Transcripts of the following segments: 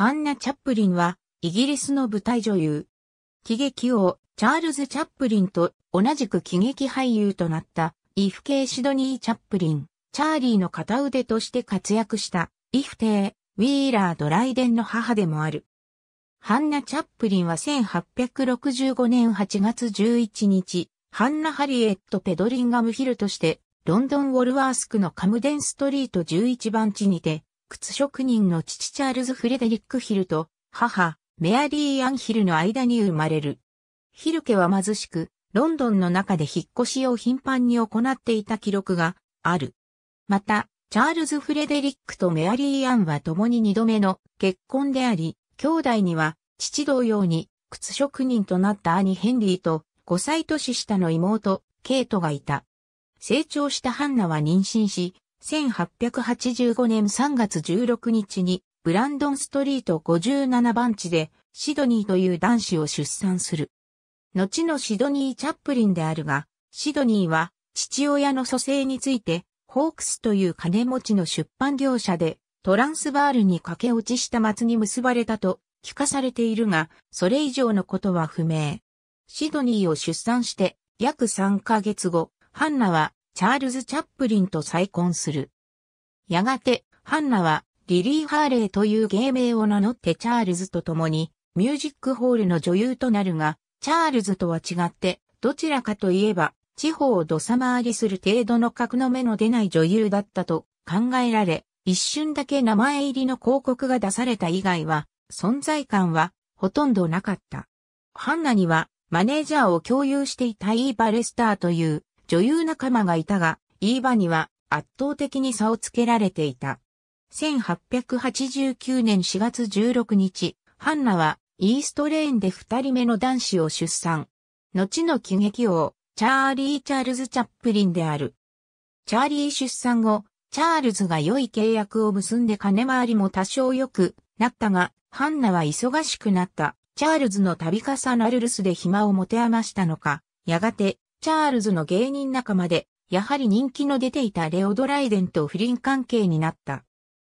ハンナ・チャップリンは、イギリスの舞台女優。喜劇王、チャールズ・チャップリンと同じく喜劇俳優となった、イフ系シドニー・チャップリン、チャーリーの片腕として活躍した、イフ帝、ウィーラー・ドライデンの母でもある。ハンナ・チャップリンは1865年8月11日、ハンナ・ハリエット・ペドリンガム・ヒルとして、ロンドン・ウォルワース区のカムデンストリート11番地にて、靴職人の父チャールズ・フレデリック・ヒルと母、メアリー・アン・ヒルの間に生まれる。ヒル家は貧しく、ロンドンの中で引っ越しを頻繁に行っていた記録がある。また、チャールズ・フレデリックとメアリー・アンは共に二度目の結婚であり、兄弟には父同様に靴職人となった兄ヘンリーと5歳年下の妹、ケイトがいた。成長したハンナは妊娠し、1885年3月16日にブランドンストリート57番地でシドニーという男子を出産する。後のシドニー・チャップリンであるが、シドニーは父親の蘇生について、ホークスという金持ちの出版業者でトランスバールに駆け落ちした末に結ばれたと聞かされているが、それ以上のことは不明。シドニーを出産して約3ヶ月後、ハンナはチャールズ・チャップリンと再婚する。やがて、ハンナは、リリー・ハーレーという芸名を名乗ってチャールズと共に、ミュージックホールの女優となるが、チャールズとは違って、どちらかといえば、地方を土様回りする程度の格の目の出ない女優だったと考えられ、一瞬だけ名前入りの広告が出された以外は、存在感はほとんどなかった。ハンナにはマネージャーを共有していたイーバレスターという女優仲間がいたが、イーバには圧倒的に差をつけられていた。1889年4月16日、ハンナはイーストレーンで二人目の男子を出産。後の喜劇王、チャーリー・チャールズ・チャップリンである。チャーリー出産後、チャールズが良い契約を結んで金回りも多少良くなったが、ハンナは忙しくなった。チャールズの度重なる留守で暇を持て余したのか、やがてチャールズの芸人仲間で、やはり人気の出ていたレオ・ドライデンと不倫関係になった。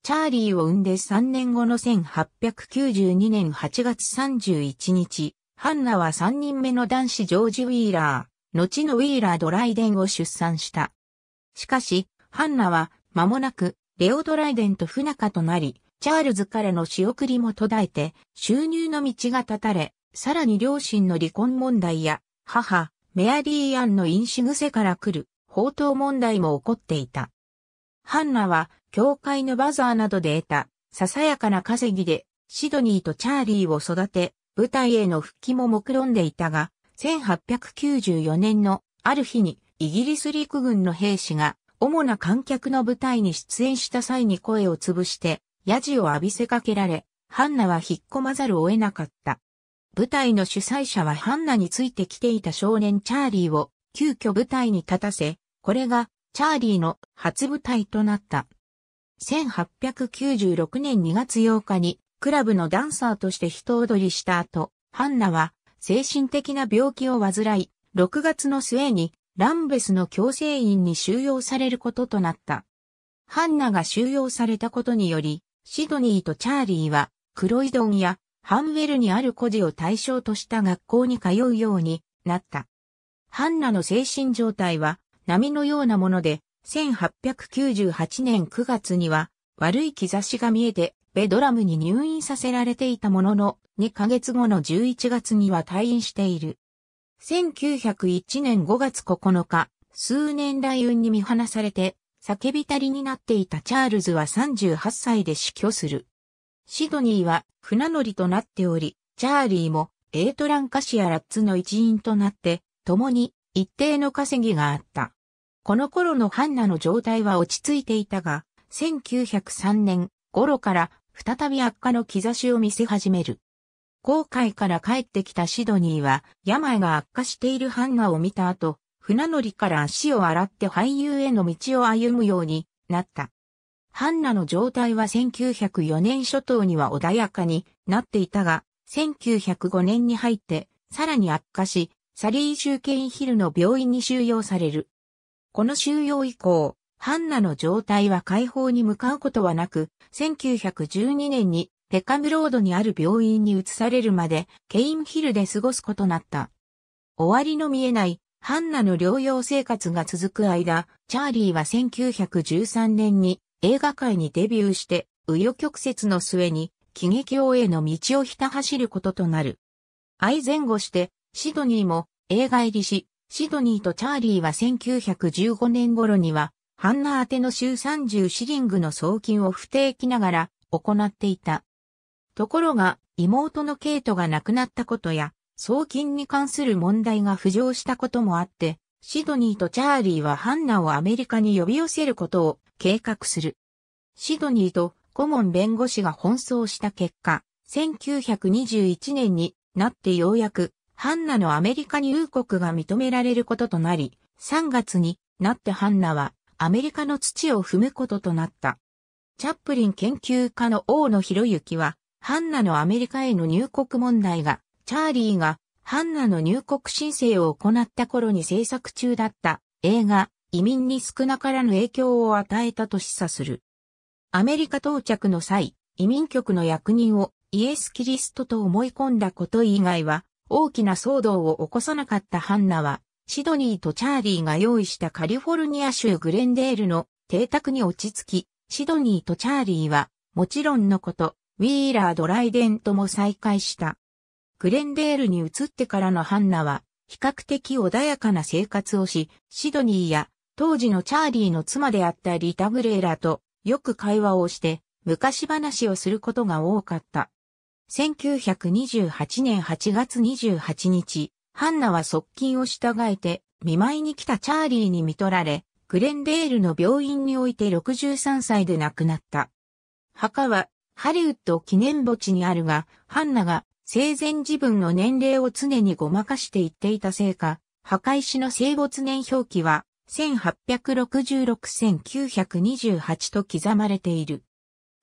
チャーリーを産んで3年後の1892年8月31日、ハンナは3人目の男子ジョージ・ウィーラー、後のウィーラー・ドライデンを出産した。しかし、ハンナは間もなくレオ・ドライデンと不仲となり、チャールズからの仕送りも途絶えて、収入の道が断たれ、さらに両親の離婚問題や、母、メアリー・アンの飲酒癖から来る、宝刀問題も起こっていた。ハンナは、教会のバザーなどで得た、ささやかな稼ぎで、シドニーとチャーリーを育て、舞台への復帰も目論んでいたが、1894年のある日にイギリス陸軍の兵士が主な観客の舞台に出演した際に声を潰して、ヤジを浴びせかけられ、ハンナは引っ込まざるを得なかった。舞台の主催者はハンナについてきていた少年チャーリーを急遽舞台に立たせ、これがチャーリーの初舞台となった。1896年2月8日にクラブのダンサーとして人踊りした後、ハンナは精神的な病気を患い、6月の末にランベスの強制院に収容されることとなった。ハンナが収容されたことにより、シドニーとチャーリーは、クロイドンやハンウェルにある孤児を対象とした学校に通うようになった。ハンナの精神状態は波のようなもので、1898年9月には悪い兆しが見えてベドラムに入院させられていたものの、2ヶ月後の11月には退院している。1901年5月9日、数年来運に見放されて、叫びたりになっていたチャールズは38歳で死去する。シドニーは船乗りとなっており、チャーリーもエートランカシアラッツの一員となって、共に一定の稼ぎがあった。この頃のハンナの状態は落ち着いていたが、1903年頃から再び悪化の兆しを見せ始める。航海から帰ってきたシドニーは、病が悪化しているハンナを見た後、船乗りから足を洗って俳優への道を歩むようになった。ハンナの状態は1904年初頭には穏やかになっていたが、1905年に入ってさらに悪化し、サリー州ケインヒルの病院に収容される。この収容以降、ハンナの状態は解放に向かうことはなく、1912年にペカムロードにある病院に移されるまで、ケインヒルで過ごすことになった。終わりの見えない、ハンナの療養生活が続く間、チャーリーは1913年に映画界にデビューして、紆余曲折の末に、喜劇王への道をひた走ることとなる。愛前後して、シドニーも映画入りし、シドニーとチャーリーは1915年頃には、ハンナ宛ての週30シリングの送金を不定期ながら行っていた。ところが、妹のケイトが亡くなったことや、送金に関する問題が浮上したこともあって、シドニーとチャーリーはハンナをアメリカに呼び寄せることを計画する。シドニーと顧問弁護士が奔走した結果、1921年になってようやく、ハンナのアメリカ入国が認められることとなり、3月になってハンナはアメリカの土を踏むこととなった。チャップリン研究家の大野博之は、ハンナのアメリカへの入国問題が、チャーリーがハンナの入国申請を行った頃に制作中だった映画、移民に少なからぬ影響を与えたと示唆する。アメリカ到着の際、移民局の役人をイエス・キリストと思い込んだこと以外は、大きな騒動を起こさなかったハンナは、シドニーとチャーリーが用意したカリフォルニア州グレンデールの邸宅に落ち着き、シドニーとチャーリーは、もちろんのこと、ウィーラー・ドライデンとも再会した。グレンデールに移ってからのハンナは、比較的穏やかな生活をし、シドニーや当時のチャーリーの妻であったリタ・グレーラとよく会話をして昔話をすることが多かった。1928年8月28日、ハンナは側近を従えて見舞いに来たチャーリーに見取られ、グレンデールの病院において63歳で亡くなった。墓はハリウッド記念墓地にあるが、ハンナが生前自分の年齢を常にごまかして言っていたせいか、墓石の生没年表記は1866-1928と刻まれている。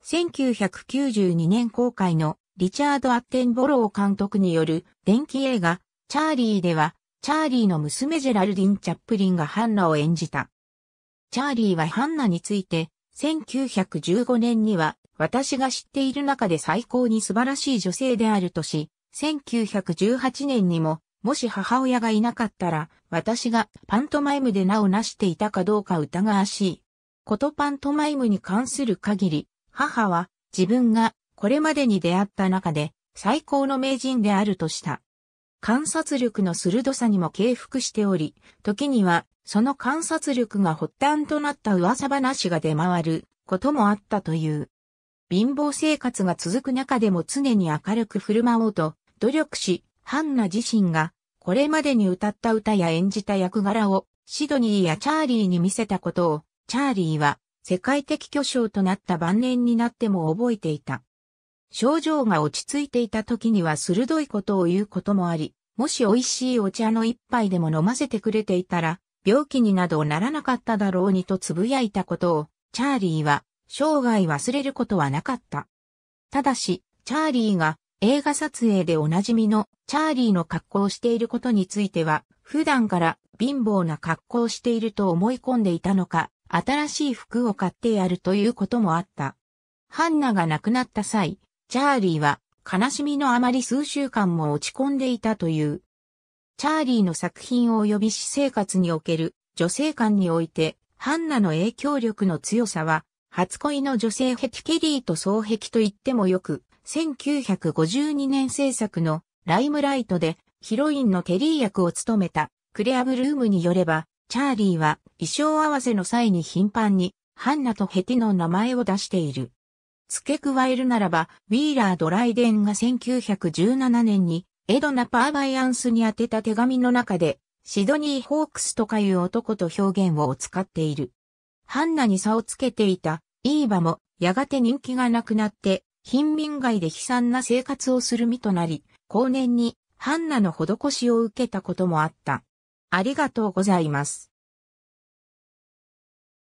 1992年公開のリチャード・アッテンボロー監督による電気映画チャーリーではチャーリーの娘ジェラルディン・チャップリンがハンナを演じた。チャーリーはハンナについて1915年には私が知っている中で最高に素晴らしい女性であるとし、1918年にももし母親がいなかったら、私がパントマイムで名を成していたかどうか疑わしい。ことパントマイムに関する限り、母は自分がこれまでに出会った中で最高の名人であるとした。観察力の鋭さにも敬服しており、時にはその観察力が発端となった噂話が出回ることもあったという。貧乏生活が続く中でも常に明るく振る舞おうと努力し、ハンナ自身が、これまでに歌った歌や演じた役柄を、シドニーやチャーリーに見せたことを、チャーリーは、世界的巨匠となった晩年になっても覚えていた。症状が落ち着いていた時には鋭いことを言うこともあり、もし美味しいお茶の一杯でも飲ませてくれていたら、病気になどならなかっただろうにと呟いたことを、チャーリーは、生涯忘れることはなかった。ただし、チャーリーが映画撮影でおなじみのチャーリーの格好をしていることについては、普段から貧乏な格好をしていると思い込んでいたのか、新しい服を買ってやるということもあった。ハンナが亡くなった際、チャーリーは悲しみのあまり数週間も落ち込んでいたという。チャーリーの作品を及び私生活における女性観において、ハンナの影響力の強さは、初恋の女性壁ケリーと双壁と言ってもよく、1952年制作のライムライトでヒロインのテリー役を務めたクレアブルームによれば、チャーリーは衣装合わせの際に頻繁にハンナとヘティの名前を出している。付け加えるならば、ウィーラー・ドライデンが1917年にエドナ・パーバイアンスに宛てた手紙の中で、シドニー・ホークスとかいう男と表現を使っている。ハンナに差をつけていたイーバもやがて人気がなくなって貧民街で悲惨な生活をする身となり、後年にハンナの施しを受けたこともあった。ありがとうございます。